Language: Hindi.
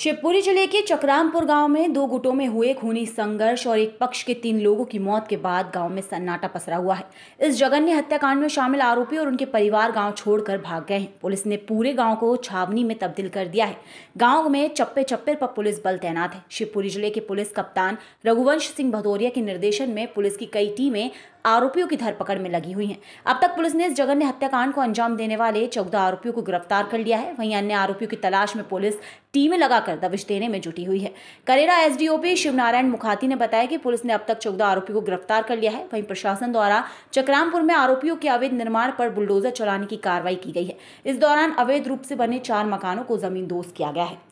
शिवपुरी जिले के चक्रामपुर गांव में दो गुटों में हुए खूनी संघर्ष और एक पक्ष के तीन लोगों की मौत के बाद गांव में सन्नाटा पसरा हुआ है इस जघन्य हत्याकांड में शामिल आरोपी और उनके परिवार गांव छोड़कर भाग गए हैं पुलिस ने पूरे गांव को छावनी में तब्दील कर दिया है गांव में चप्पे चप्पे पर पुलिस बल तैनात है शिवपुरी जिले के पुलिस कप्तान रघुवंश सिंह भदौरिया के निर्देशन में पुलिस की कई टीमें आरोपियों की धरपकड़ में लगी हुई है अब तक पुलिस ने इस जघन्य हत्याकांड को अंजाम देने वाले चौदह आरोपियों को गिरफ्तार कर लिया है वहीं अन्य आरोपियों की तलाश में पुलिस टीमें लगाकर दबिश देने में जुटी हुई है करेरा एसडीओपी शिवनारायण मुखाती ने बताया कि पुलिस ने अब तक चौदह आरोपियों को गिरफ्तार कर लिया है वहीं प्रशासन द्वारा चक्रामपुर में आरोपियों के अवैध निर्माण पर बुलडोजर चलाने की कार्रवाई की गई है इस दौरान अवैध रूप से बने चार मकानों को जमीन दोस्त किया गया है